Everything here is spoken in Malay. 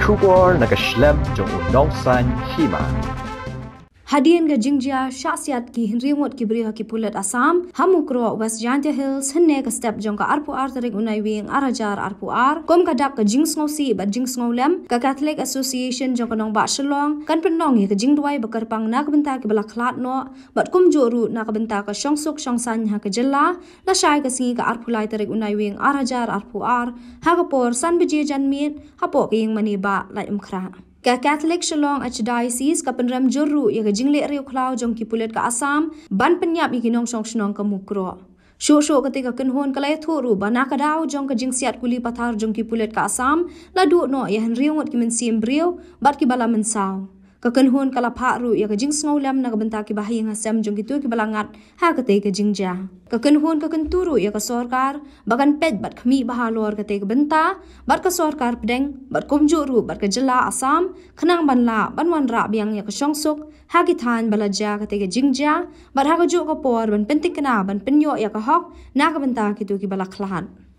出国那个时阵，就有两三千嘛。hadian ga jingjia shasiat ki hinri mot ki briha ki pulat asam hamu kro west jantia hills hinne ka step jong ka arpu ar tarik unai wing arajar arpu ar kom ka dak ka jing sngo si ba jing sngo lam ka catholic association jong ka nong ba shilong kan pen nong ye ka jing duai ba kar pang nak benta ki balakhlat no bat kum jo ru nak benta ka shong suk shong san ha ka jilla la shai ka singi ka arpu lai tarik unai wing arajar arpu ar ha ka por san bije janmit ha po ki ying mani ba lai um khra ka Catholic Shalom Archdiocese ka penram juru ya ka jingle riu klau jong ki pulet ka Assam ban penyap i kinong song shnong ka mukro sho sho ka te ka kan hon kala thu ru bana ka dau jong ka jing siat kuli pathar jong ki pulet ka Assam la du no ya han riu ngot ki men sim riu bat ki bala men sao kakalhun kalaparu ya ka jing ngolam na kabanta ki bahi nga sam jong kitu ki balangat ha ka te ka jing ja kakalhun ka kanturu ya ka sorkar bakan pet bat khmi bahalor ka te ka banta bar ka sorkar pdeng bar kumju ru bar ka jala asam khnang banla banwan ra biang ya ka songsok ha, ha ki than balaja ka te ka jing ja bar ha ka ju ka por ban pentikna ban penyo ya ka hok na ka banta ki tu ki balakhlan